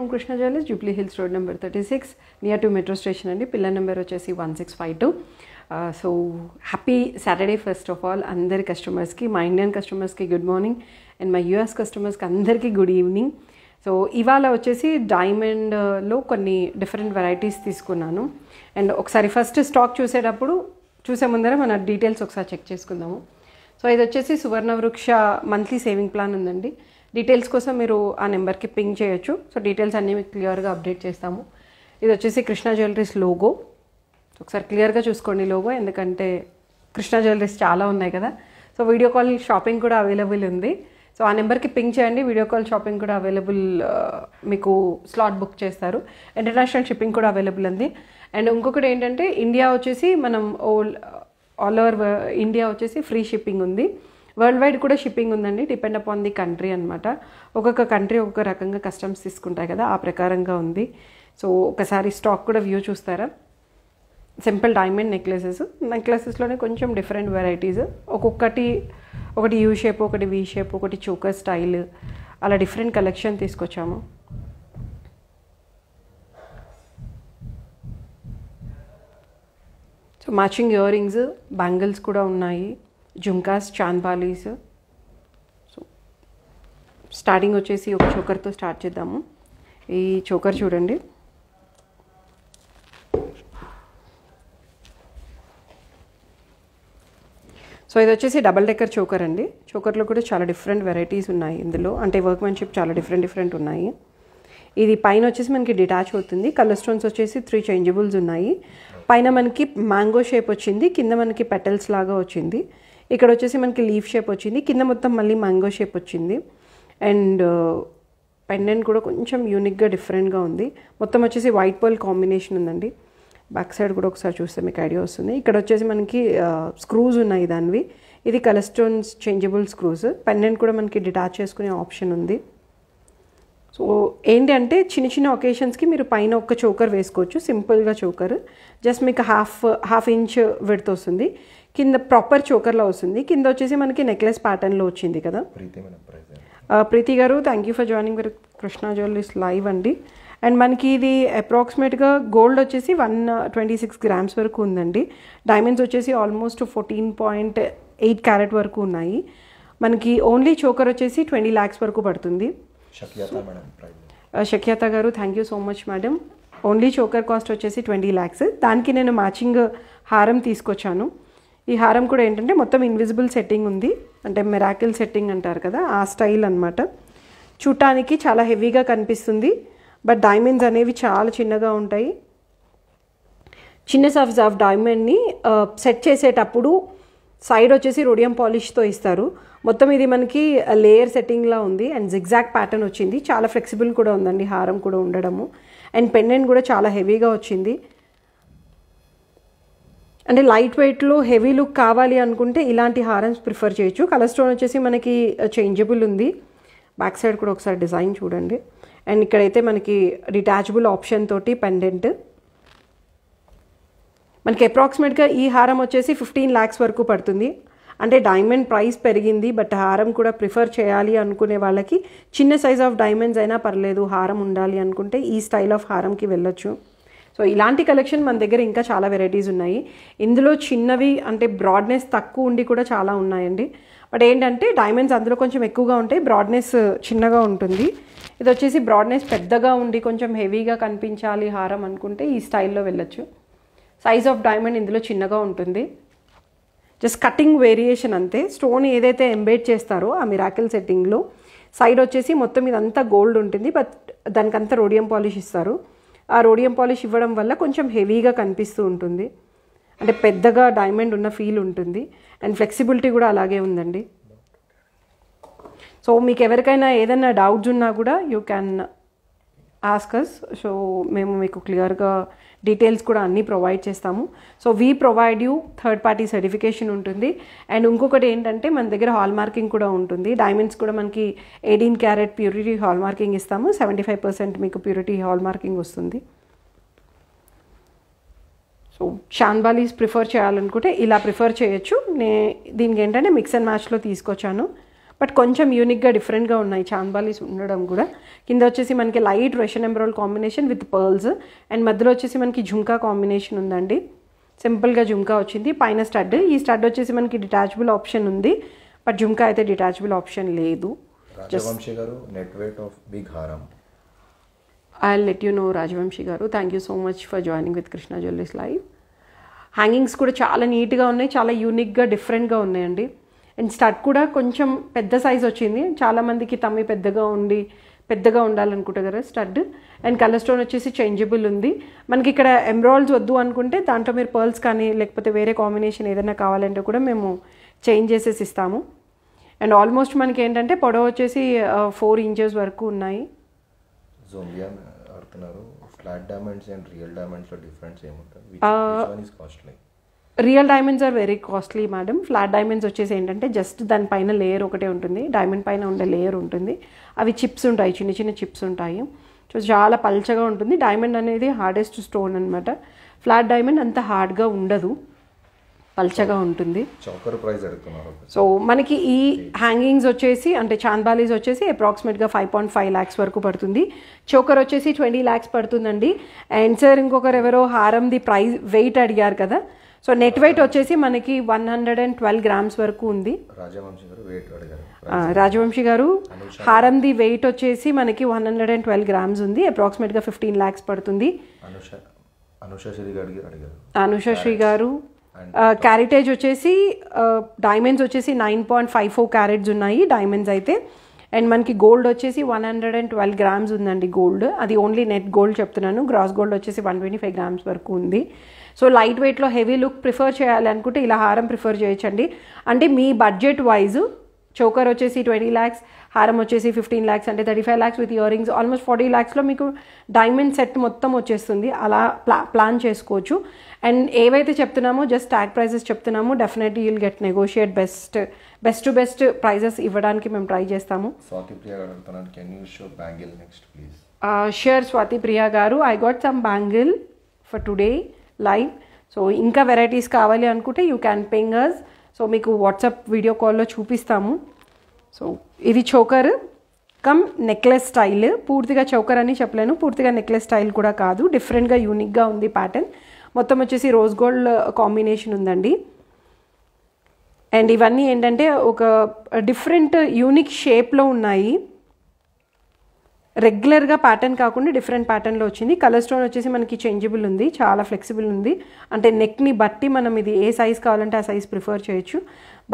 from Krishna jewellers Jubilee Hills road number thirty six near to metro station అండి pillar number వచ్చేసి one six five two so happy Saturday first of all అందరి కస్టమర్స్కి మా Indian కస్టమర్స్కి good morning and మా US కస్టమర్స్కి అందరికీ గుడ్ ఈవినింగ్ సో ఇవాళ వచ్చేసి డైమండ్లో uh, కొన్ని డిఫరెంట్ వెరైటీస్ తీసుకున్నాను అండ్ ఒకసారి ఫస్ట్ స్టాక్ చూసేటప్పుడు చూసే ముందర మన డీటెయిల్స్ ఒకసారి చెక్ చేసుకుందాము సో ఇది వచ్చేసి Suvarna Vruksha monthly saving plan ఉందండి డీటెయిల్స్ కోసం మీరు ఆ నెంబర్కి పింగ్ చేయొచ్చు సో డీటెయిల్స్ అన్నీ మీకు క్లియర్గా అప్డేట్ చేస్తాము ఇది వచ్చేసి కృష్ణా జ్యువెలరీస్ లోగో ఒకసారి క్లియర్గా చూసుకోండి లోగో ఎందుకంటే కృష్ణా జ్యువెలరీస్ చాలా ఉన్నాయి కదా సో వీడియో కాల్ షాపింగ్ కూడా అవైలబుల్ ఉంది సో ఆ నెంబర్కి పింగ్ చేయండి వీడియో కాల్ షాపింగ్ కూడా అవైలబుల్ uh, మీకు స్లాట్ బుక్ చేస్తారు ఇంటర్నేషనల్ షిప్పింగ్ కూడా అవైలబుల్ ఉంది అండ్ ఇంకొకటి ఏంటంటే ఇండియా వచ్చేసి మనం ఓల్ ఆల్ ఓవర్ ఇండియా వచ్చేసి ఫ్రీ షిప్పింగ్ ఉంది వరల్డ్ వైడ్ కూడా షిప్పింగ్ ఉందండి డిపెండ్ అపాన్ ది కంట్రీ అనమాట ఒక్కొక్క కంట్రీ ఒక్కొక్క రకంగా కస్టమ్స్ తీసుకుంటాయి కదా ఆ ప్రకారంగా ఉంది సో ఒకసారి స్టాక్ కూడా వ్యూ చూస్తారా సింపుల్ డైమండ్ నెక్లెసెస్ నెక్లెసెస్లోనే కొంచెం డిఫరెంట్ వెరైటీస్ ఒక్కొక్కటి ఒకటి యూ షేప్ ఒకటి వీ షేప్ ఒకటి చోకర్ స్టైల్ అలా డిఫరెంట్ కలెక్షన్ తీసుకొచ్చాము so matching ear rings bangles కూడా ఉన్నాయి జుంకాస్ చాన్బాలీస్ సో స్టార్టింగ్ వచ్చేసి ఒక చోకర్తో స్టార్ట్ చేద్దాము ఈ చోకర్ చూడండి సో ఇది వచ్చేసి డబల్ డెక్కర్ చోకర్ అండి చోకర్లో కూడా చాలా డిఫరెంట్ వెరైటీస్ ఉన్నాయి ఇందులో అంటే వర్క్మెన్షిప్ చాలా డిఫరెంట్ డిఫరెంట్ ఉన్నాయి ఇది పైన వచ్చేసి మనకి డిటాచ్ అవుతుంది కలర్ స్టోన్స్ వచ్చేసి త్రీ చేంజబుల్స్ ఉన్నాయి పైన మనకి మ్యాంగో షేప్ వచ్చింది కింద మనకి పెటల్స్ లాగా వచ్చింది ఇక్కడ వచ్చేసి మనకి లీఫ్ షేప్ వచ్చింది కింద మొత్తం మళ్ళీ మ్యాంగో షేప్ వచ్చింది అండ్ పెండెంట్ uh, కూడా కొంచెం యూనిక్గా డిఫరెంట్గా ఉంది మొత్తం వచ్చేసి వైట్ పర్ల్ కాంబినేషన్ ఉందండి బ్యాక్ సైడ్ కూడా ఒకసారి చూస్తే మీకు ఐడియా వస్తుంది ఇక్కడ వచ్చేసి మనకి స్క్రూస్ uh, ఉన్నాయి దానివి ఇది స్టోన్స్ చేంజబుల్ స్క్రూస్ పెండెంట్ కూడా మనకి డిటాచ్ చేసుకునే ఆప్షన్ ఉంది సో ఏంటి అంటే చిన్న చిన్న ఒకేషన్స్కి మీరు పైన ఒక చోకర్ వేసుకోవచ్చు సింపుల్గా చోకర్ జస్ట్ మీకు హాఫ్ హాఫ్ ఇంచ్ విడత వస్తుంది కింద ప్రాపర్ చోకర్లో వస్తుంది కింద వచ్చేసి మనకి నెక్లెస్ ప్యాటర్న్లో వచ్చింది కదా ప్రీతి గారు thank you for joining with Krishna jewelleries live అండి అండ్ మనకి ఇది అప్రాక్సిమేట్గా గోల్డ్ వచ్చేసి వన్ ట్వంటీ సిక్స్ గ్రామ్స్ వరకు ఉందండి డైమండ్స్ వచ్చేసి almost fourteen point eight carat వరకు ఉన్నాయి మనకి ఓన్లీ చోకర్ వచ్చేసి ట్వంటీ ల్యాక్స్ వరకు పడుతుంది షకియాత మేడం గారు thank you so much madam only choker cost వచ్చేసి ట్వంటీ ల్యాక్స్ దానికి నేను మ్యాచింగ్ హారం తీసుకొచ్చాను ఈ హారం కూడా ఏంటంటే మొత్తం ఇన్విజిబుల్ సెట్టింగ్ ఉంది అంటే మెరాకిల్ సెట్టింగ్ అంటారు కదా ఆ స్టైల్ అనమాట చూడటానికి చాలా హెవీగా కనిపిస్తుంది బట్ డైమండ్స్ అనేవి చాలా చిన్నగా ఉంటాయి చిన్న సఫ్స్ ఆఫ్ డైమండ్ని సెట్ చేసేటప్పుడు సైడ్ వచ్చేసి రోడియం పాలిష్తో ఇస్తారు మొత్తం ఇది మనకి లేయర్ సెట్టింగ్లా ఉంది అండ్ జిగ్జాక్ ప్యాటర్న్ వచ్చింది చాలా ఫ్లెక్సిబుల్ కూడా ఉందండి హారం కూడా ఉండడము అండ్ పెండెంట్ కూడా చాలా హెవీగా వచ్చింది అంటే లైట్ వెయిట్లో హెవీ లుక్ కావాలి అనుకుంటే ఇలాంటి హారమ్స్ ప్రిఫర్ చేయొచ్చు కలర్ స్టోన్ వచ్చేసి మనకి చేంజబుల్ ఉంది బ్యాక్ సైడ్ కూడా ఒకసారి డిజైన్ చూడండి అండ్ ఇక్కడైతే మనకి డిటాచబుల్ ఆప్షన్ తోటి పెండెంట్ మనకి అప్రాక్సిమేట్గా ఈ హారం వచ్చేసి ఫిఫ్టీన్ ల్యాక్స్ వరకు పడుతుంది అంటే డైమండ్ ప్రైస్ పెరిగింది బట్ హారం కూడా ప్రిఫర్ చేయాలి అనుకునే వాళ్ళకి చిన్న సైజ్ ఆఫ్ డైమండ్స్ అయినా పర్లేదు హారం ఉండాలి అనుకుంటే ఈ స్టైల్ ఆఫ్ హారంకి వెళ్ళొచ్చు సో ఇలాంటి కలెక్షన్ మన దగ్గర ఇంకా చాలా వెరైటీస్ ఉన్నాయి ఇందులో చిన్నవి అంటే బ్రాడ్నెస్ తక్కువ ఉండి కూడా చాలా ఉన్నాయండి బట్ ఏంటంటే డైమండ్స్ అందులో కొంచెం ఎక్కువగా ఉంటాయి బ్రాడ్నెస్ చిన్నగా ఉంటుంది ఇది వచ్చేసి బ్రాడ్నెస్ పెద్దగా ఉండి కొంచెం హెవీగా కనిపించాలి హారం అనుకుంటే ఈ స్టైల్లో వెళ్ళచ్చు సైజ్ ఆఫ్ డైమండ్ ఇందులో చిన్నగా ఉంటుంది జస్ట్ కటింగ్ వేరియేషన్ అంతే స్టోన్ ఏదైతే ఎంబేడ్ చేస్తారో ఆ మిరాకిల్ సెట్టింగ్లో సైడ్ వచ్చేసి మొత్తం ఇదంతా గోల్డ్ ఉంటుంది బట్ దానికంతా రోడియం పాలిష్ ఇస్తారు ఆ రోడియం పాలిష్ ఇవ్వడం వల్ల కొంచెం హెవీగా కనిపిస్తూ ఉంటుంది అంటే పెద్దగా డైమండ్ ఉన్న ఫీల్ ఉంటుంది అండ్ ఫ్లెక్సిబిలిటీ కూడా అలాగే ఉందండి సో మీకు ఎవరికైనా ఏదైనా డౌట్స్ ఉన్నా కూడా యూ క్యాన్ ఆస్కర్స్ సో మేము మీకు క్లియర్గా డీటెయిల్స్ కూడా అన్నీ ప్రొవైడ్ చేస్తాము so we provide you third party certification ఉంటుంది అండ్ ఇంకొకటి ఏంటంటే మన దగ్గర హాల్ మార్కింగ్ కూడా ఉంటుంది డైమండ్స్ కూడా మనకి eighteen carat purity hallmarking ఇస్తాము సెవెంటీ ఫైవ్ పర్సెంట్ మీకు ప్యూరిటీ హాల్ మార్కింగ్ వస్తుంది సో షాన్బాలీస్ ప్రిఫర్ చేయాలనుకుంటే ఇలా ప్రిఫర్ చేయొచ్చు నే దీనికి ఏంటంటే మిక్స్ అండ్ మ్యాచ్లో తీసుకొచ్చాను బట్ కొంచెం యూనిక్గా డిఫరెంట్గా ఉన్నాయి చాంబాలీస్ ఉండడం కూడా కింద వచ్చేసి మనకి లైట్ రష్యన్ ఎంబ్రాయిల్ కాంబినేషన్ విత్ పర్ల్స్ అండ్ మధ్యలో వచ్చేసి మనకి జుంకా కాంబినేషన్ ఉందండి సింపుల్గా జుంకా వచ్చింది పైన స్టడ్ ఈ స్టడ్ వచ్చేసి మనకి డిటాచబుల్ ఆప్షన్ ఉంది బట్ జుంకా అయితే డిటాచబుల్ ఆప్షన్ లేదు I let you know Rajavamshi garu thank you so much for joining with Krishna jewelleries live hangings కూడా చాలా నీట్గా ఉన్నాయి చాలా యూనిక్గా డిఫరెంట్గా ఉన్నాయండి అండ్ స్టడ్ కూడా కొంచెం పెద్ద సైజ్ వచ్చింది చాలామందికి తమ్మి పెద్దగా ఉండి పెద్దగా ఉండాలనుకుంటారు కదా స్టడ్ అండ్ కలర్ స్టోన్ వచ్చేసి చేంజబుల్ ఉంది మనకి ఇక్కడ ఎమరాల్డ్స్ వద్దు అనుకుంటే దాంట్లో మీరు పర్ల్స్ కానీ లేకపోతే వేరే కాంబినేషన్ ఏదైనా కావాలంటే కూడా మేము చేంజ్ చేసేసి ఇస్తాము అండ్ ఆల్మోస్ట్ మనకి ఏంటంటే పొడవ వచ్చేసి ఫోర్ ఇంచెస్ వరకు ఉన్నాయి ఫ్లాట్ డైమండ్స్ అండ్ రియల్ డైమండ్స్లో డిఫరెన్స్ ఏముంటుంది real diamonds are very costly madam flat diamonds వచ్చేసి ఏంటంటే జస్ట్ దానిపైన లేయర్ ఒకటే ఉంటుంది డైమండ్ పైన ఉండే లేయర్ ఉంటుంది అవి చిప్స్ ఉంటాయి చిన్న చిన్న చిప్స్ ఉంటాయి సో చాలా పల్చగా ఉంటుంది డైమండ్ అనేది హార్డెస్ట్ స్టోన్ అనమాట ఫ్లాట్ డైమండ్ అంత హార్డ్గా ఉండదు పల్చగా ఉంటుంది సో మనకి ఈ హ్యాంగింగ్స్ వచ్చేసి అంటే చాందాలీస్ వచ్చేసి అప్రాక్సిమేట్గా ఫైవ్ పాయింట్ ఫైవ్ ల్యాక్స్ వరకు పడుతుంది చోకర్ వచ్చేసి ట్వంటీ ల్యాక్స్ పడుతుందండి అండ్ సార్ ఇంకొకరు ఎవరో హారంది ప్రైస్ వెయిట్ అడిగారు కదా సో నెట్ వెయిట్ వచ్చేసి మనకి one hundred and twelve grams వరకు ఉంది రాజవంశీ గారు హారంది వెయిట్ వచ్చేసి మనకి one hundred and twelve grams ఉంది అప్రాక్సిమేట్ గా ఫిఫ్టీన్ ల్యాక్స్ పడుతుంది అనుషాశ్రీ గారు క్యారిటేజ్ వచ్చేసి డైమండ్స్ వచ్చేసి nine point five four carats ఉన్నాయి డైమండ్స్ అయితే అండ్ మనకి గోల్డ్ వచ్చేసి one hundred and twelve grams ఉందండి గోల్డ్ అది ఓన్లీ నెట్ గోల్డ్ చెప్తున్నాను గ్రాస్ గోల్డ్ వచ్చేసి వన్ ట్వంటీ ఫైవ్ గ్రామ్స్ వరకు ఉంది సో లైట్ వెయిట్లో హెవీ లుక్ ప్రిఫర్ చేయాలనుకుంటే ఇలా హారం ప్రిఫర్ చేయొచ్చండి అంటే మీ బడ్జెట్ వైజ్ చోకర్ వచ్చేసి ట్వంటీ ల్యాక్స్ హారం వచ్చేసి ఫిఫ్టీన్ ల్యాక్స్ అంటే thirty five lakhs with earrings almost forty ల్యాక్స్లో మీకు డైమండ్ సెట్ మొత్తం వచ్చేస్తుంది అలా ప్లా ప్లాన్ చేసుకోవచ్చు అండ్ ఏవైతే చెప్తున్నామో జస్ట్ ట్యాగ్ ప్రైజెస్ చెప్తున్నామో definitely you'll get negotiate best best to best prices ఇవ్వడానికి మేము ట్రై చేస్తాము sure Swathi Priya garu I got some bangle for today live so ఇంకా వెరైటీస్ కావాలి అనుకుంటే you can ping us so మీకు వాట్సాప్ వీడియో కాల్లో చూపిస్తాము సో ఇది చోకర్ కమ్ నెక్లెస్ స్టైల్ పూర్తిగా చౌకర్ అని చెప్పలేను పూర్తిగా నెక్లెస్ స్టైల్ కూడా కాదు డిఫరెంట్గా యూనిక్గా ఉంది ప్యాటర్న్ మొత్తం వచ్చేసి రోజ్ గోల్డ్ కాంబినేషన్ ఉందండి అండ్ ఇవన్నీ ఏంటంటే ఒక డిఫరెంట్ యూనిక్ షేప్లో ఉన్నాయి రెగ్యులర్గా ప్యాటర్న్ కాకుండా డిఫరెంట్ ప్యాటర్న్లో వచ్చింది కలర్ స్టోన్ వచ్చేసి మనకి చేంజబుల్ ఉంది చాలా ఫ్లెక్సిబుల్ ఉంది అంటే నెక్ని బట్టి మనం ఇది ఏ సైజ్ కావాలంటే ఆ సైజ్ ప్రిఫర్ చేయొచ్చు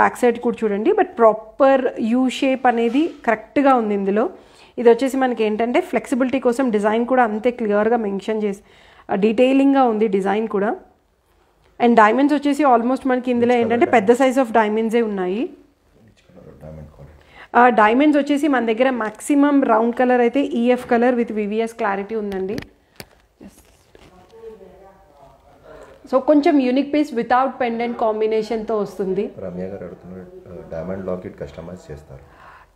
బ్యాక్ సైడ్ కూడా చూడండి బట్ ప్రాపర్ యూ షేప్ అనేది కరెక్ట్గా ఉంది ఇందులో ఇది వచ్చేసి మనకి ఏంటంటే ఫ్లెక్సిబిలిటీ కోసం డిజైన్ కూడా అంతే క్లియర్గా మెన్షన్ చేసి డీటెయిలింగ్గా ఉంది డిజైన్ కూడా అండ్ డైమండ్స్ వచ్చేసి ఆల్మోస్ట్ మనకి ఇందులో ఏంటంటే పెద్ద సైజ్ ఆఫ్ డైమండ్సే ఉన్నాయి డైమండ్స్ వచ్చేసి మన దగ్గర మ్యాక్సిమం రౌండ్ కలర్ అయితే EF colour with VVS clarity ఉందండి సో కొంచెం యూనిక్ పీస్ వితౌట్ పెండెంట్ కాంబినేషన్తో వస్తుంది రమ్య గారు డైమండ్ లాకెట్ కస్టమైజ్ చేస్తారు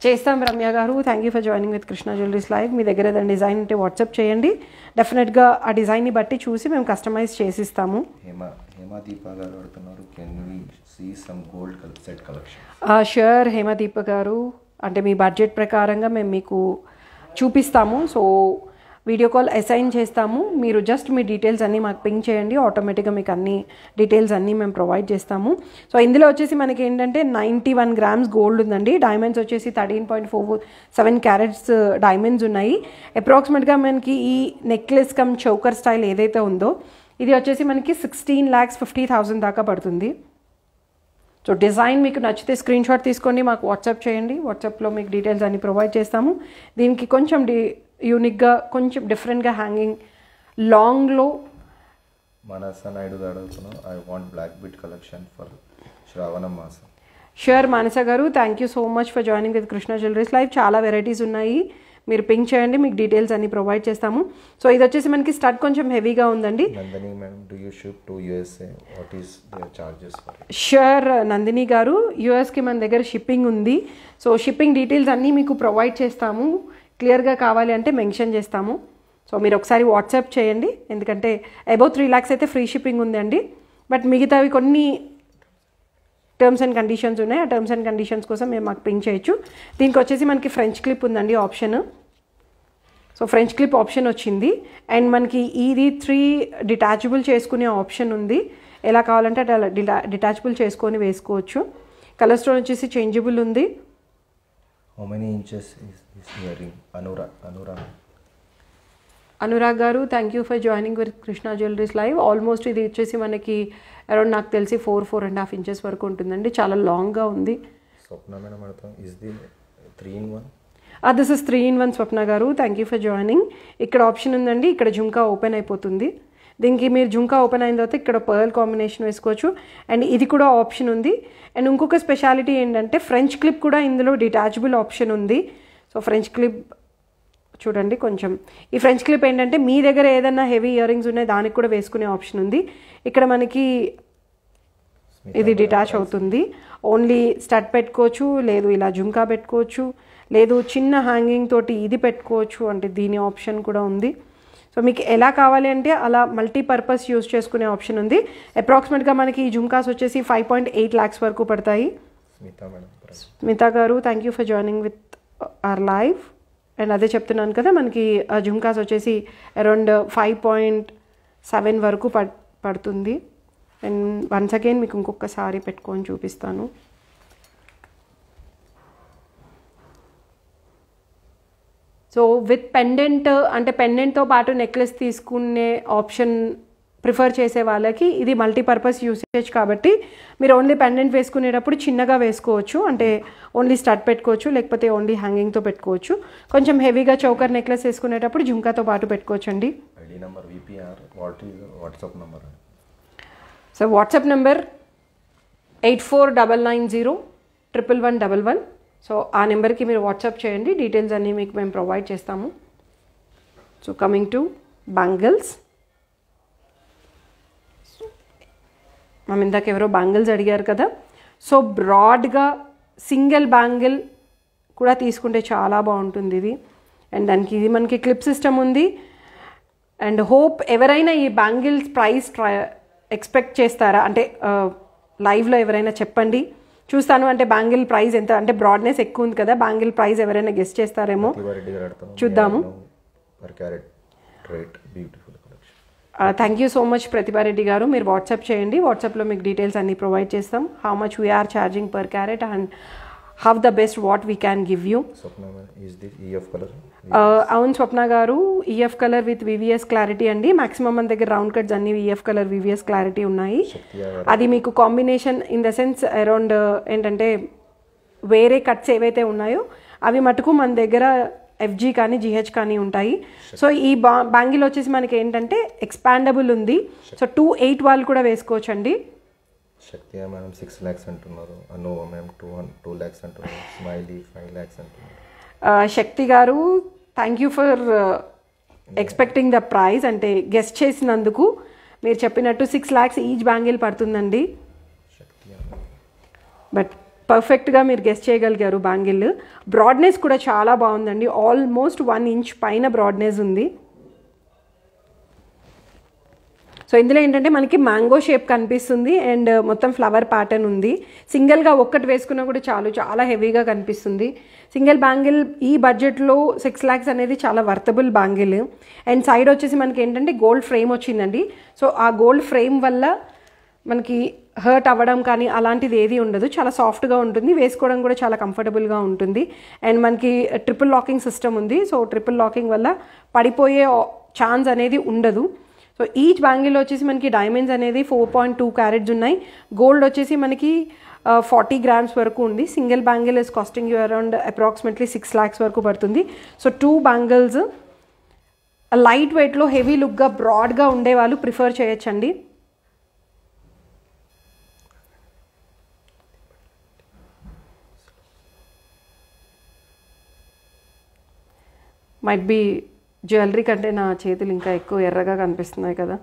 చేస్తాం Ramya garu thank you for joining with Krishna jewelleries live మీ దగ్గర ఏదైనా డిజైన్ ఉంటే వాట్సాప్ చేయండి డెఫినెట్గా ఆ డిజైన్ని బట్టి చూసి మేము కస్టమైజ్ చేసిస్తాము హేమదీప గారు షూర్ హేమదీప గారు అంటే మీ బడ్జెట్ ప్రకారంగా మేము మీకు చూపిస్తాము సో వీడియో కాల్ అసైన్ చేస్తాము మీరు జస్ట్ మీ డీటెయిల్స్ అన్నీ మాకు పింక్ చేయండి ఆటోమేటిక్గా మీకు అన్ని డీటెయిల్స్ అన్నీ మేము ప్రొవైడ్ చేస్తాము సో ఇందులో వచ్చేసి మనకి ఏంటంటే నైంటీ వన్ గ్రామ్స్ గోల్డ్ ఉందండి డైమండ్స్ వచ్చేసి thirteen point four seven carats diamonds ఉన్నాయి అప్రాక్సిమేట్గా మనకి ఈ నెక్లెస్ కమ్ చౌకర్ స్టైల్ ఏదైతే ఉందో ఇది వచ్చేసి మనకి సిక్స్టీన్ ల్యాక్స్ ఫిఫ్టీ థౌజండ్ దాకా పడుతుంది సో డిజైన్ మీకు నచ్చితే స్క్రీన్ షాట్ తీసుకోండి మాకు వాట్సాప్ చేయండి వాట్సాప్లో మీకు డీటెయిల్స్ అన్ని ప్రొవైడ్ చేస్తాము దీనికి కొంచెం డి యూనిక్గా కొంచెం డిఫరెంట్గా హ్యాంగింగ్ లాంగ్లో I want black bead collection for Shravana sure Manasa garu thank you so much for joining with Krishna jewelleries live చాలా వెరైటీస్ ఉన్నాయి మీరు పింక్ చేయండి మీకు డీటెయిల్స్ అన్ని ప్రొవైడ్ చేస్తాము సో ఇది వచ్చేసి మనకి స్టడ్ కొంచెం హెవీగా ఉందండి షూర్ నందిని గారు యూఎస్కి మన దగ్గర షిప్పింగ్ ఉంది సో షిప్పింగ్ డీటెయిల్స్ అన్నీ మీకు ప్రొవైడ్ చేస్తాము క్లియర్గా కావాలి అంటే మెన్షన్ చేస్తాము సో మీరు ఒకసారి వాట్సాప్ చేయండి ఎందుకంటే అబౌవ్ త్రీ ల్యాక్స్ అయితే ఫ్రీ షిప్పింగ్ ఉందండి బట్ మిగతావి కొన్ని టర్మ్స్ అండ్ కండిషన్స్ ఉన్నాయి ఆ టర్మ్స్ అండ్ కండిషన్స్ కోసం మేము మాకు పింక్ చేయొచ్చు దీనికి వచ్చేసి మనకి ఫ్రెంచ్ క్లిప్ ఉందండి option so French clip option వచ్చింది అండ్ మనకి ఇది త్రీ డిటాచబుల్ చేసుకునే ఆప్షన్ ఉంది ఎలా కావాలంటే అట్లా డిటా డిటాచబుల్ చేసుకొని వేసుకోవచ్చు కలర్ స్టోన్ వచ్చేసి చేంజబుల్ ఉంది How many Anurag garu thank you for joining with Krishna jewelleries live almost ఇది వచ్చేసి మనకి అరౌండ్ నాకు తెలిసి four four and half inches వరకు ఉంటుందండి చాలా లాంగ్గా ఉంది this is three in one Swapna garu thank you for joining ఇక్కడ ఆప్షన్ ఉందండి ఇక్కడ జుంకా ఓపెన్ అయిపోతుంది దీనికి మీరు జుంకా ఓపెన్ అయిన తర్వాత ఇక్కడ పర్ల్ కాంబినేషన్ వేసుకోవచ్చు అండ్ ఇది కూడా ఆప్షన్ ఉంది అండ్ ఇంకొక స్పెషాలిటీ ఏంటంటే ఫ్రెంచ్ క్లిప్ కూడా ఇందులో డిటాచబుల్ ఆప్షన్ ఉంది సో ఫ్రెంచ్ క్లిప్ చూడండి కొంచెం ఈ ఫ్రెంచ్ క్లిప్ ఏంటంటే మీ దగ్గర ఏదైనా హెవీ ఇయర్ రింగ్స్ ఉన్నాయి దానికి కూడా వేసుకునే ఆప్షన్ ఉంది ఇక్కడ మనకి ఇది డిటాచ్ అవుతుంది ఓన్లీ స్టడ్ పెట్టుకోవచ్చు లేదు ఇలా జుంకా పెట్టుకోవచ్చు లేదు చిన్న హ్యాంగింగ్ తోటి ఇది పెట్టుకోవచ్చు అంటే దీని ఆప్షన్ కూడా ఉంది సో మీకు ఎలా కావాలి అంటే అలా మల్టీపర్పస్ యూజ్ చేసుకునే ఆప్షన్ ఉంది అప్రాక్సిమేట్గా మనకి ఈ జుంకాస్ వచ్చేసి ఫైవ్ పాయింట్ ఎయిట్ ల్యాక్స్ వరకు పడతాయి Smitha garu thank you for joining with our live and అదే చెప్తున్నాను కదా మనకి జుంకాస్ వచ్చేసి అరౌండ్ ఫైవ్ పాయింట్ సెవెన్ వరకు పడుతుంది అండ్ వన్స్ అగైన్ మీకు ఇంకొకసారి పెట్టుకొని చూపిస్తాను సో విత్ పెండెంట్ అంటే పెండెంట్తో పాటు నెక్లెస్ తీసుకునే ఆప్షన్ ప్రిఫర్ చేసే వాళ్ళకి ఇది మల్టీపర్పస్ యూసేజ్ కాబట్టి మీరు ఓన్లీ పెండెంట్ వేసుకునేటప్పుడు చిన్నగా వేసుకోవచ్చు అంటే ఓన్లీ స్టడ్ పెట్టుకోవచ్చు లేకపోతే ఓన్లీ హ్యాంగింగ్తో పెట్టుకోవచ్చు కొంచెం హెవీగా చౌకర్ నెక్లెస్ వేసుకునేటప్పుడు జుంకాతో పాటు పెట్టుకోవచ్చు అండి so WhatsApp number eight four double nine zero triple one double one so ఆ నెంబర్కి మీరు వాట్సాప్ చేయండి డీటెయిల్స్ అన్నీ మీకు మేము ప్రొవైడ్ చేస్తాము సో కమింగ్ టు బ్యాంగిల్స్ మనం ఇందాక ఎవరో బ్యాంగిల్స్ అడిగారు కదా సో బ్రాడ్గా సింగిల్ బ్యాంగిల్ కూడా తీసుకుంటే చాలా బాగుంటుంది ఇది అండ్ దానికి ఇది మనకి క్లిప్ సిస్టమ్ ఉంది అండ్ హోప్ ఎవరైనా ఈ బ్యాంగిల్స్ ప్రైస్ ట్రై ఎక్స్పెక్ట్ చేస్తారా అంటే లైవ్లో ఎవరైనా చెప్పండి చూస్తాను అంటే బ్యాంగిల్ ప్రైస్ ఎంత అంటే బ్రాడ్నెస్ ఎక్కువ ఉంది కదా బ్యాంగిల్ ప్రైస్ ఎవరైనా గెస్ట్ చేస్తారేమో చూద్దాము thank you so much Prathibha Reddy garu మీరు వాట్సాప్ చేయండి వాట్సాప్లో మీకు డీటెయిల్స్ అన్నీ ప్రొవైడ్ చేస్తాం how much we are charging per carat and have the best what we can give you అవును Swapna garu EF colour with VVS clarity అండి మాక్సిమం మన దగ్గర రౌండ్ కట్స్ అన్ని ఈఎఫ్ కలర్ వివిఎస్ క్లారిటీ ఉన్నాయి అది మీకు combination in the sense around ఏంటంటే వేరే కట్స్ ఏవైతే ఉన్నాయో అవి మటుకు మన దగ్గర ఎఫ్జీ కానీ జిహెచ్ కానీ ఉంటాయి సో ఈ బా బ్యాంగిల్ వచ్చేసి మనకి ఏంటంటే ఎక్స్పాండబుల్ ఉంది సో టూ ఎయిట్ వాళ్ళు కూడా వేసుకోవచ్చండి అండి సిక్స్ అంటున్నారు Shakti garu thank you for expecting the price అంటే గెస్ట్ చేసినందుకు మీరు చెప్పినట్టు సిక్స్ ల్యాక్స్ ఈచ్ బ్యాంగిల్ పడుతుందండి బట్ పర్ఫెక్ట్గా మీరు గెస్ట్ చేయగలిగారు బ్యాంగిల్ బ్రాడ్నెస్ కూడా చాలా బాగుందండి ఆల్మోస్ట్ వన్ ఇంచ్ పైన బ్రాడ్నెస్ ఉంది సో ఇందులో ఏంటంటే మనకి మ్యాంగో షేప్ కనిపిస్తుంది అండ్ uh, మొత్తం ఫ్లవర్ ప్యాటర్న్ ఉంది సింగిల్గా ఒక్కటి వేసుకున్నా కూడా చాలు చాలా హెవీగా కనిపిస్తుంది సింగిల్ బ్యాంగిల్ ఈ బడ్జెట్లో సిక్స్ ల్యాక్స్ అనేది చాలా వర్తబుల్ బ్యాంగిల్ అండ్ సైడ్ వచ్చేసి మనకి ఏంటంటే గోల్డ్ ఫ్రేమ్ వచ్చిందండి సో ఆ గోల్డ్ ఫ్రేమ్ వల్ల మనకి హర్ట్ అవ్వడం కానీ అలాంటిది ఏది ఉండదు చాలా సాఫ్ట్గా ఉంటుంది వేసుకోవడం కూడా చాలా కంఫర్టబుల్గా ఉంటుంది అండ్ మనకి ట్రిపుల్ లాకింగ్ సిస్టమ్ ఉంది సో ట్రిపుల్ లాకింగ్ వల్ల పడిపోయే ఛాన్స్ అనేది ఉండదు సో ఈచ్ బ్యాంగిల్లో వచ్చేసి మనకి డైమండ్స్ అనేది ఫోర్ పాయింట్ టూ క్యారెట్స్ ఉన్నాయి గోల్డ్ వచ్చేసి మనకి ఫార్టీ గ్రామ్స్ వరకు ఉంది single bangle is costing you around approximately six lakhs వరకు పడుతుంది సో టూ బ్యాంగిల్స్ లైట్ వెయిట్లో హెవీ లుక్గా బ్రాడ్గా ఉండే వాళ్ళు ప్రిఫర్ చేయొచ్చండి మైట్ బీ జ్యువెలరీ కంటే నా చేతులు ఇంకా ఎక్కువ ఎర్రగా కనిపిస్తున్నాయి కదా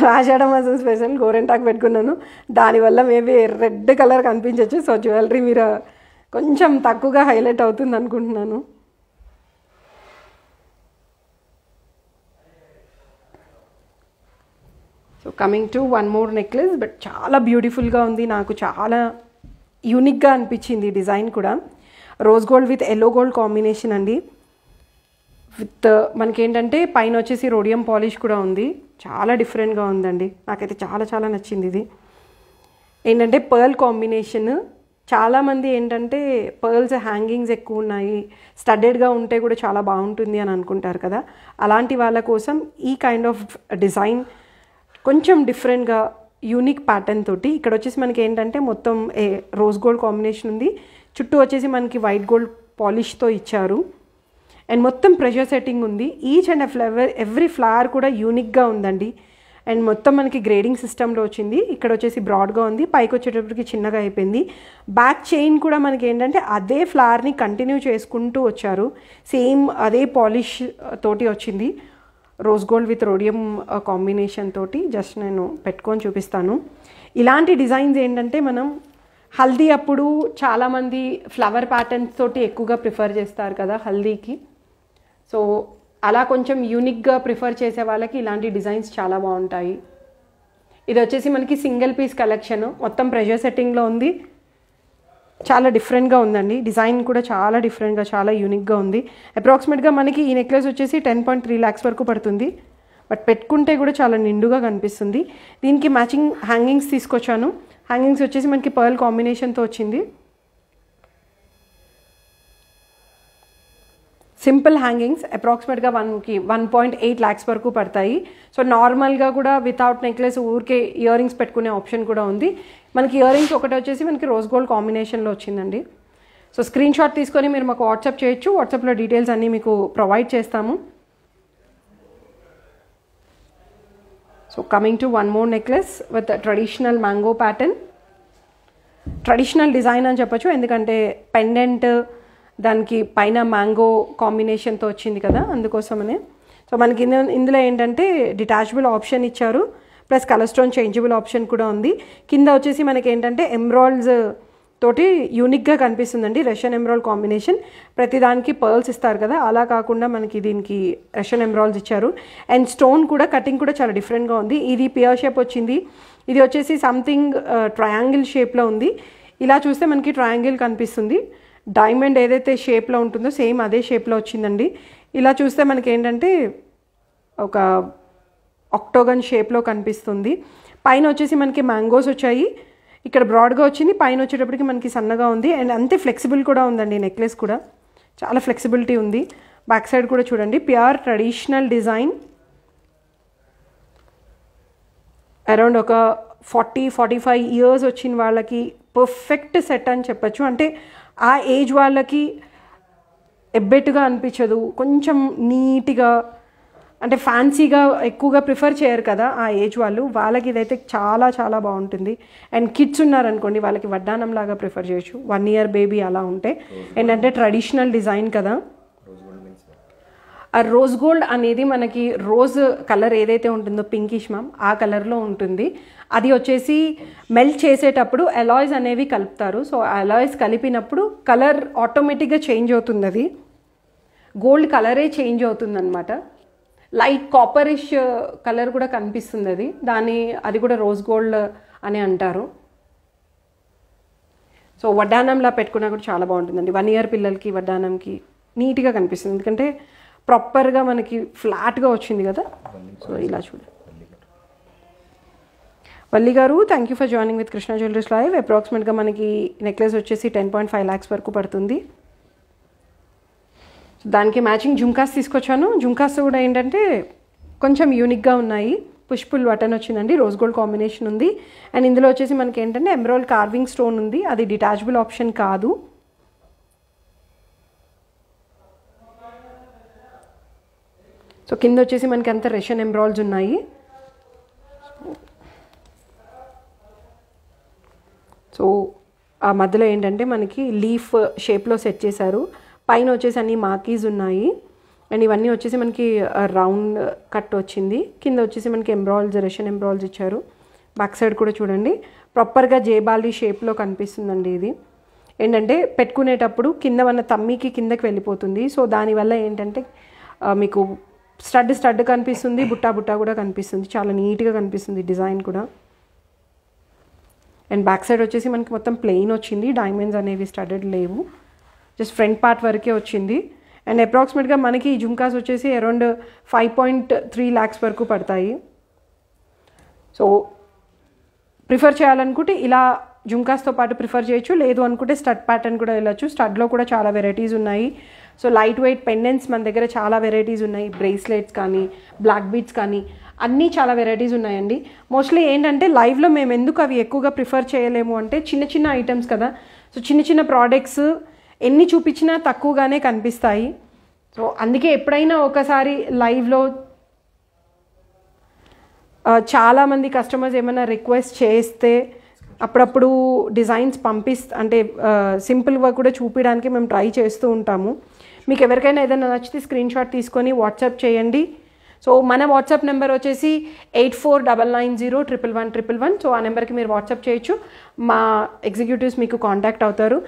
సో ఆషాఢ మాసం స్పెషల్ గోరెంటాకు పెట్టుకున్నాను దానివల్ల మేబీ రెడ్ కలర్ కనిపించవచ్చు సో జ్యువెలరీ మీరు కొంచెం తక్కువగా హైలైట్ అవుతుంది అనుకుంటున్నాను so coming to one more necklace but చాలా బ్యూటిఫుల్గా ఉంది నాకు చాలా యూనిక్గా అనిపించింది డిజైన్ కూడా rose gold with yellow gold combination అండి విత్ మనకేంటంటే పైన వచ్చేసి రోడియం పాలిష్ కూడా ఉంది చాలా డిఫరెంట్గా ఉందండి నాకైతే చాలా చాలా నచ్చింది ఇది ఏంటంటే పర్ల్ కాంబినేషన్ చాలామంది ఏంటంటే పర్ల్స్ హ్యాంగింగ్స్ ఎక్కువ ఉన్నాయి స్టడెడ్గా ఉంటే కూడా చాలా బాగుంటుంది అని అనుకుంటారు కదా అలాంటి వాళ్ళ కోసం ఈ కైండ్ ఆఫ్ డిజైన్ కొంచెం డిఫరెంట్గా యూనిక్ ప్యాటర్న్ తోటి ఇక్కడ వచ్చేసి మనకి ఏంటంటే మొత్తం రోజ్ గోల్డ్ కాంబినేషన్ ఉంది చుట్టూ వచ్చేసి మనకి వైట్ గోల్డ్ పాలిష్తో ఇచ్చారు అండ్ మొత్తం ప్రెషర్ సెట్టింగ్ ఉంది each and flower every flower కూడా యూనిక్గా ఉందండి అండ్ మొత్తం మనకి గ్రేడింగ్ సిస్టంలో వచ్చింది ఇక్కడ వచ్చేసి బ్రాడ్గా ఉంది పైకి వచ్చేటప్పటికి చిన్నగా అయిపోయింది బ్యాక్ చైన్ కూడా మనకి ఏంటంటే అదే ఫ్లవర్ని కంటిన్యూ చేసుకుంటూ వచ్చారు సేమ్ అదే పాలిష్ తోటి వచ్చింది rose gold with rhodium combination తోటి జస్ట్ నేను పెట్టుకొని చూపిస్తాను ఇలాంటి డిజైన్స్ ఏంటంటే మనం హల్దీ అప్పుడు చాలామంది ఫ్లవర్ ప్యాటర్న్స్ తోటి ఎక్కువగా ప్రిఫర్ చేస్తారు కదా హల్దీకి సో అలా కొంచెం యూనిక్గా ప్రిఫర్ చేసే వాళ్ళకి ఇలాంటి డిజైన్స్ చాలా బాగుంటాయి ఇది వచ్చేసి మనకి సింగిల్ పీస్ కలెక్షన్ మొత్తం ప్రెషర్ సెట్టింగ్లో ఉంది చాలా డిఫరెంట్గా ఉందండి డిజైన్ కూడా చాలా డిఫరెంట్గా చాలా యూనిక్గా ఉంది అప్రాక్సిమేట్గా మనకి ఈ నెక్లెస్ వచ్చేసి టెన్ పాయింట్ త్రీ ల్యాక్స్ వరకు పడుతుంది బట్ పెట్టుకుంటే కూడా చాలా నిండుగా కనిపిస్తుంది దీనికి మ్యాచింగ్ హ్యాంగింగ్స్ తీసుకొచ్చాను హ్యాంగింగ్స్ వచ్చేసి మనకి పర్ల్ కాంబినేషన్తో వచ్చింది సింపుల్ హ్యాంగింగ్స్ అప్రాక్సిమేట్గా వన్కి వన్ పాయింట్ ఎయిట్ ల్యాక్స్ వరకు పడతాయి సో నార్మల్గా కూడా వితౌట్ నెక్లెస్ ఊరికే ఇయర్ రింగ్స్ పెట్టుకునే ఆప్షన్ కూడా ఉంది మనకి ఇయర్ రింగ్స్ ఒకటి వచ్చేసి మనకి రోజ్ గోల్డ్ కాంబినేషన్లో వచ్చిందండి సో స్క్రీన్ షాట్ తీసుకొని మీరు మాకు వాట్సాప్ చేయొచ్చు వాట్సాప్లో డీటెయిల్స్ అన్నీ మీకు ప్రొవైడ్ చేస్తాము so coming to one more necklace with traditional mango pattern traditional design అని చెప్పొచ్చు ఎందుకంటే పెండెంట్ దానికి పైన మ్యాంగో కాంబినేషన్తో వచ్చింది కదా అందుకోసమనే సో మనకి ఇందులో ఏంటంటే డిటాచబుల్ ఆప్షన్ ఇచ్చారు ప్లస్ కలస్ట్రోన్ చేంజబుల్ ఆప్షన్ కూడా ఉంది కింద వచ్చేసి మనకి ఏంటంటే ఎమ్రాల్డ్స్ తోటి యూనిక్గా కనిపిస్తుందండి రష్యన్ ఎమ్రాల్ కాంబినేషన్ ప్రతిదానికి పర్ల్స్ ఇస్తారు కదా అలా కాకుండా మనకి దీనికి రష్యన్ ఎమ్రాల్స్ ఇచ్చారు అండ్ స్టోన్ కూడా కటింగ్ కూడా చాలా డిఫరెంట్గా ఉంది ఇది పియర్ షేప్ వచ్చింది ఇది వచ్చేసి సంథింగ్ ట్రయాంగిల్ షేప్లో ఉంది ఇలా చూస్తే మనకి ట్రయాంగిల్ కనిపిస్తుంది డైమండ్ ఏదైతే షేప్లో ఉంటుందో సేమ్ అదే షేప్లో వచ్చిందండి ఇలా చూస్తే మనకి ఏంటంటే ఒక ఆక్టోగన్ షేప్లో కనిపిస్తుంది పైన వచ్చేసి మనకి మ్యాంగోస్ వచ్చాయి ఇక్కడ బ్రాడ్గా వచ్చింది పైన వచ్చేటప్పటికి మనకి సన్నగా ఉంది అండ్ అంతే ఫ్లెక్సిబుల్ కూడా ఉందండి నెక్లెస్ కూడా చాలా ఫ్లెక్సిబిలిటీ ఉంది బ్యాక్ సైడ్ కూడా చూడండి ప్యూర్ ట్రెడిషనల్ డిజైన్ అరౌండ్ ఒక ఫార్టీ ఫార్టీ ఫైవ్ ఇయర్స్ వచ్చిన వాళ్ళకి పర్ఫెక్ట్ సెట్ అని చెప్పచ్చు అంటే ఆ ఏజ్ వాళ్ళకి ఎబ్బెట్టుగా అనిపించదు కొంచెం నీట్గా అంటే ఫ్యాన్సీగా ఎక్కువగా ప్రిఫర్ చేయరు కదా ఆ ఏజ్ వాళ్ళు వాళ్ళకి ఇదైతే చాలా చాలా బాగుంటుంది అండ్ కిడ్స్ ఉన్నారనుకోండి వాళ్ళకి వడ్డానం లాగా ప్రిఫర్ చేయొచ్చు వన్ ఇయర్ బేబీ అలా ఉంటే ఏంటంటే ట్రెడిషనల్ డిజైన్ కదా ఆ రోజ్ గోల్డ్ అనేది మనకి రోజ్ కలర్ ఏదైతే ఉంటుందో పింకిష్ మ్యామ్ ఆ కలర్లో ఉంటుంది అది వచ్చేసి మెల్ట్ చేసేటప్పుడు అలాయ్స్ అనేవి కలుపుతారు సో అలాయ్స్ కలిపినప్పుడు కలర్ ఆటోమేటిక్గా చేంజ్ అవుతుంది అది గోల్డ్ కలరే చేంజ్ అవుతుంది అనమాట లైట్ కాపరిష్ కలర్ కూడా కనిపిస్తుంది అది దాని అది కూడా రోజ్ గోల్డ్ అని అంటారు సో వడ్డానంలా పెట్టుకున్నా కూడా చాలా బాగుంటుందండి వన్ ఇయర్ పిల్లలకి వడ్డానంకి నీట్గా కనిపిస్తుంది ఎందుకంటే ప్రాపర్గా మనకి ఫ్లాట్గా వచ్చింది కదా సో ఇలా చూడండి Valli garu thank you for joining with Krishna jewelleries live అప్రాక్సిమేట్గా మనకి నెక్లెస్ వచ్చేసి టెన్ పాయింట్ ఫైవ్ ల్యాక్స్ వరకు పడుతుంది దానికి మ్యాచింగ్ జుంకాస్ తీసుకొచ్చాను జుంకాస్ కూడా ఏంటంటే కొంచెం యూనిక్గా ఉన్నాయి పుష్పుల్ బటన్ వచ్చిందండి రోజ్ గోల్డ్ కాంబినేషన్ ఉంది అండ్ ఇందులో వచ్చేసి మనకి ఏంటంటే ఎమరాల్డ్ కార్వింగ్ స్టోన్ ఉంది అది డిటాచబుల్ ఆప్షన్ కాదు సో కింద వచ్చేసి మనకి అంత రష్యన్ ఎంబ్రాయిల్స్ ఉన్నాయి సో ఆ మధ్యలో ఏంటంటే మనకి లీఫ్ షేప్లో సెట్ చేశారు పైన వచ్చేసి అన్ని మార్కీస్ ఉన్నాయి అండ్ ఇవన్నీ వచ్చేసి మనకి రౌండ్ కట్ వచ్చింది కింద వచ్చేసి మనకి ఎంబ్రాయిల్స్ రష్యన్ ఎంబ్రాయిల్స్ ఇచ్చారు బ్యాక్ సైడ్ కూడా చూడండి ప్రాపర్గా జేబాలి షేప్లో కనిపిస్తుందండి ఇది ఏంటంటే పెట్టుకునేటప్పుడు కింద మన తమ్మికి కిందకి వెళ్ళిపోతుంది సో దానివల్ల ఏంటంటే మీకు స్టడ్ స్టడ్ కనిపిస్తుంది బుట్టా బుట్టా కూడా కనిపిస్తుంది చాలా నీట్గా కనిపిస్తుంది డిజైన్ కూడా అండ్ బ్యాక్ సైడ్ వచ్చేసి మనకి మొత్తం ప్లెయిన్ వచ్చింది డైమండ్స్ అనేవి స్టడెడ్ లేవు జస్ట్ ఫ్రంట్ పార్ట్ వరకే వచ్చింది అండ్ అప్రాక్సిమేట్గా మనకి ఈ జుమ్కాస్ వచ్చేసి around five point three lakhs వరకు పడతాయి సో ప్రిఫర్ చేయాలనుకుంటే ఇలా జుంకాస్తో పాటు ప్రిఫర్ చేయొచ్చు లేదు అనుకుంటే స్టడ్ ప్యాటర్న్ కూడా వెళ్ళచ్చు స్టడ్లో కూడా చాలా వెరైటీస్ ఉన్నాయి సో లైట్ వెయిట్ పెండెంట్స్ మన దగ్గర చాలా వెరైటీస్ ఉన్నాయి బ్రేస్లెట్స్ కానీ బ్లాక్ బీట్స్ కానీ అన్నీ చాలా వెరైటీస్ ఉన్నాయండి మోస్ట్లీ ఏంటంటే లైవ్లో మేము ఎందుకు అవి ఎక్కువగా ప్రిఫర్ చేయలేము అంటే చిన్న చిన్న ఐటమ్స్ కదా సో చిన్న చిన్న ప్రోడక్ట్స్ ఎన్ని చూపించినా తక్కువగానే కనిపిస్తాయి సో అందుకే ఎప్పుడైనా ఒకసారి లైవ్లో చాలామంది కస్టమర్స్ ఏమైనా రిక్వెస్ట్ చేస్తే అప్పుడప్పుడు డిజైన్స్ పంపిస్త అంటే సింపుల్గా కూడా చూపించడానికి మేము ట్రై చేస్తూ ఉంటాము మీకు ఎవరికైనా ఏదైనా నచ్చితే స్క్రీన్ షాట్ తీసుకొని వాట్సాప్ చేయండి సో మన వాట్సాప్ నెంబర్ వచ్చేసి eight four double nine zero triple one triple one so ఆ నెంబర్కి మీరు వాట్సాప్ చేయొచ్చు మా ఎగ్జిక్యూటివ్స్ మీకు కాంటాక్ట్ అవుతారు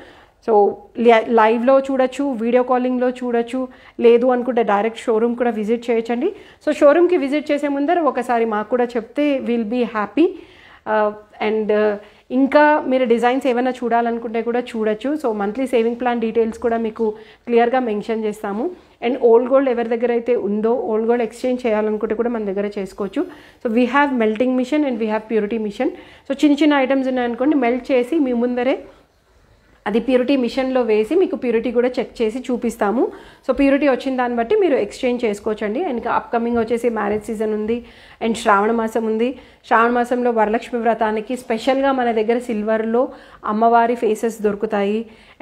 సో లైవ్లో చూడొచ్చు వీడియో కాలింగ్లో చూడొచ్చు లేదు అనుకుంటే డైరెక్ట్ షోరూమ్ కూడా విజిట్ చేయొచ్చండి సో షోరూమ్కి విజిట్ చేసే ముందర ఒకసారి మాకు కూడా చెప్తే విల్ బీ హ్యాపీ అండ్ ఇంకా మీరు డిజైన్స్ ఏమైనా చూడాలనుకుంటే కూడా చూడొచ్చు so monthly saving plan details కూడా మీకు క్లియర్గా మెన్షన్ చేస్తాము అండ్ ఓల్డ్ గోల్డ్ ఎవరి దగ్గర అయితే ఉందో ఓల్డ్ గోల్డ్ ఎక్స్చేంజ్ చేయాలనుకుంటే కూడా మన దగ్గర చేసుకోవచ్చు so we have melting machine and we have purity machine so చిన్న చిన్న ఐటమ్స్ ఉన్నాయనుకోండి మెల్ట్ చేసి మీ ముందరే అది ప్యూరిటీ మిషన్లో వేసి మీకు ప్యూరిటీ కూడా చెక్ చేసి చూపిస్తాము సో ప్యూరిటీ వచ్చిన దాన్ని బట్టి మీరు ఎక్స్చేంజ్ చేసుకోవచ్చండి అండ్ అప్కమింగ్ వచ్చేసి మ్యారేజ్ సీజన్ ఉంది అండ్ శ్రావణ మాసం ఉంది శ్రావణ మాసంలో వరలక్ష్మి వ్రతానికి స్పెషల్గా మన దగ్గర సిల్వర్లో అమ్మవారి ఫేసెస్ దొరుకుతాయి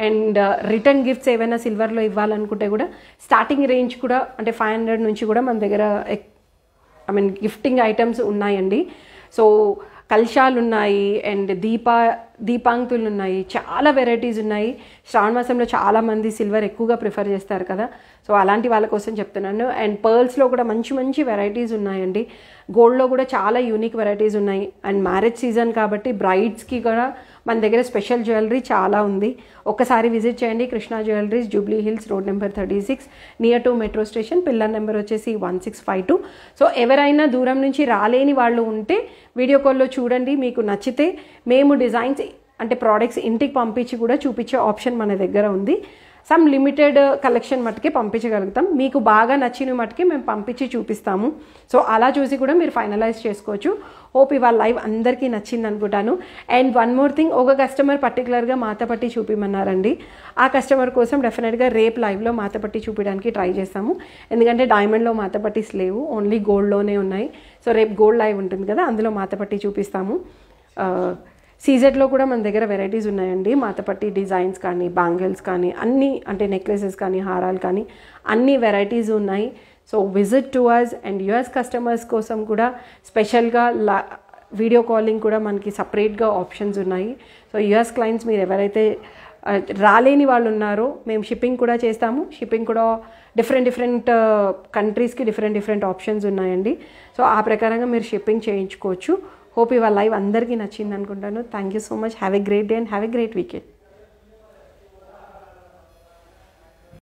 అండ్ రిటర్న్ గిఫ్ట్స్ ఏవైనా సిల్వర్లో ఇవ్వాలనుకుంటే కూడా స్టార్టింగ్ రేంజ్ కూడా అంటే ఫైవ్ హండ్రెడ్ నుంచి కూడా మన దగ్గర ఐ మీన్ గిఫ్టింగ్ ఐటమ్స్ ఉన్నాయండి సో కల్శాలు ఉన్నాయి అండ్ దీపా దీపాంకులు ఉన్నాయి చాలా వెరైటీస్ ఉన్నాయి శ్రావణ మాసంలో చాలామంది సిల్వర్ ఎక్కువగా ప్రిఫర్ చేస్తారు కదా సో అలాంటి వాళ్ళ కోసం చెప్తున్నాను అండ్ పర్ల్స్లో కూడా మంచి మంచి వెరైటీస్ ఉన్నాయండి గోల్డ్లో కూడా చాలా యూనిక్ వెరైటీస్ ఉన్నాయి అండ్ మ్యారేజ్ సీజన్ కాబట్టి బ్రైడ్స్కి కూడా మన దగ్గర స్పెషల్ జ్యువెలరీ చాలా ఉంది ఒకసారి విజిట్ చేయండి Krishna jewelleries Jubilee Hills road number thirty six near to metro station pillar number వచ్చేసి one six five two so ఎవరైనా దూరం నుంచి రాలేని వాళ్ళు ఉంటే వీడియో కాల్లో చూడండి మీకు నచ్చితే మేము డిజైన్స్ అంటే ప్రోడక్ట్స్ ఇంటికి పంపించి కూడా చూపించే ఆప్షన్ మన దగ్గర ఉంది సమ్ లిమిటెడ్ కలెక్షన్ మట్టుకే పంపించగలుగుతాం మీకు బాగా నచ్చిన మట్టుకే మేము పంపించి చూపిస్తాము సో అలా చూసి కూడా మీరు ఫైనలైజ్ చేసుకోవచ్చు హోప్ ఇవాళ లైవ్ అందరికీ నచ్చింది అనుకుంటాను అండ్ వన్ మోర్ థింగ్ ఒక కస్టమర్ పర్టికులర్గా మాతపట్టి చూపిమన్నారండి ఆ కస్టమర్ కోసం డెఫినెట్గా రేపు లైవ్లో మాతపట్టి చూపించడానికి ట్రై చేస్తాము ఎందుకంటే డైమండ్లో మాతపట్టిస్ లేవు ఓన్లీ గోల్డ్లోనే ఉన్నాయి సో రేపు గోల్డ్ లైవ్ ఉంటుంది కదా అందులో మాతపట్టి చూపిస్తాము uh, సీజెట్లో కూడా మన దగ్గర వెరైటీస్ ఉన్నాయండి మాతపట్టి డిజైన్స్ కానీ బ్యాంగిల్స్ కానీ అన్నీ అంటే నెక్లెసెస్ కానీ హారాలు కానీ అన్ని వెరైటీస్ ఉన్నాయి so visit to us and US customers కోసం కూడా స్పెషల్గా లా వీడియో కాలింగ్ కూడా మనకి సపరేట్గా ఆప్షన్స్ ఉన్నాయి సో యుఎస్ క్లయింట్స్ మీరు ఎవరైతే రాలేని వాళ్ళు ఉన్నారో మేము షిప్పింగ్ కూడా చేస్తాము షిప్పింగ్ కూడా డిఫరెంట్ డిఫరెంట్ కంట్రీస్కి డిఫరెంట్ డిఫరెంట్ ఆప్షన్స్ ఉన్నాయండి సో ఆ ప్రకారంగా మీరు షిప్పింగ్ చేయించుకోవచ్చు హోప్ ఇవాళ లైవ్ అందరికీ నచ్చింది అనుకుంటాను thank you so much have a great day and have a great weekend